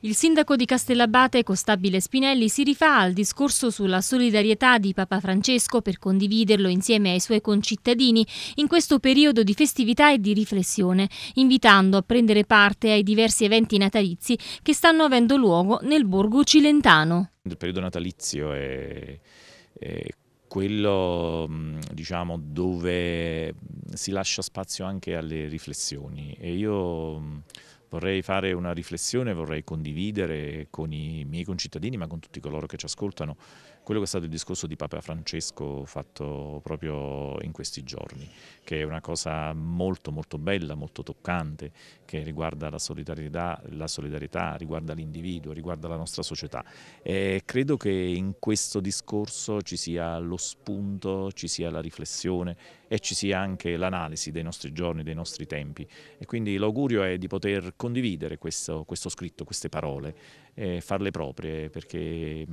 Il sindaco di Castellabate, Costabile Spinelli, si rifà al discorso sulla solidarietà di Papa Francesco per condividerlo insieme ai suoi concittadini in questo periodo di festività e di riflessione, invitando a prendere parte ai diversi eventi natalizi che stanno avendo luogo nel borgo cilentano. Il periodo natalizio è, è quello mm, diciamo, dove si lascia spazio anche alle riflessioni e io mm, vorrei fare una riflessione, vorrei condividere con i miei concittadini, ma con tutti coloro che ci ascoltano, quello che è stato il discorso di Papa Francesco fatto proprio in questi giorni, che è una cosa molto molto bella, molto toccante, che riguarda la solidarietà, la solidarietà riguarda l'individuo, riguarda la nostra società. E credo che in questo discorso ci sia lo spunto, ci sia la riflessione e ci sia anche l'analisi dei nostri giorni, dei nostri tempi. E quindi l'augurio è di poter condividere condividere questo, questo scritto, queste parole, eh, farle proprie, perché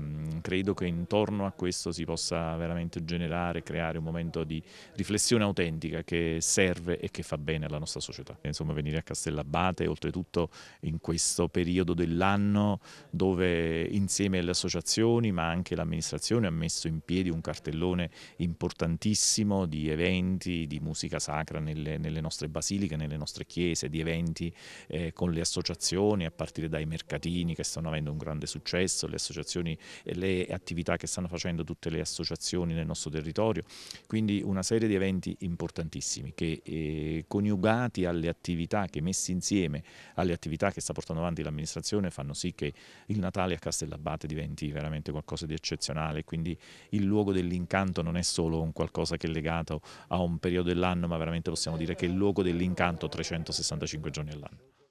credo che intorno a questo si possa veramente generare, creare un momento di riflessione autentica che serve e che fa bene alla nostra società. Insomma, venire a Castellabate, oltretutto in questo periodo dell'anno dove insieme alle associazioni, ma anche l'amministrazione, ha messo in piedi un cartellone importantissimo di eventi, di musica sacra nelle, nelle nostre basiliche, nelle nostre chiese, di eventi eh, con le associazioni, a partire dai mercatini che stanno avendo un grande successo, le, le attività che stanno facendo tutte le associazioni nel nostro territorio, quindi una serie di eventi importantissimi che eh, coniugati alle attività, che messi insieme alle attività che sta portando avanti l'amministrazione fanno sì che il Natale a Castellabate diventi veramente qualcosa di eccezionale, quindi il luogo dell'incanto non è solo un qualcosa che è legato a un periodo dell'anno, ma veramente possiamo dire che è il luogo dell'incanto 365 giorni all'anno.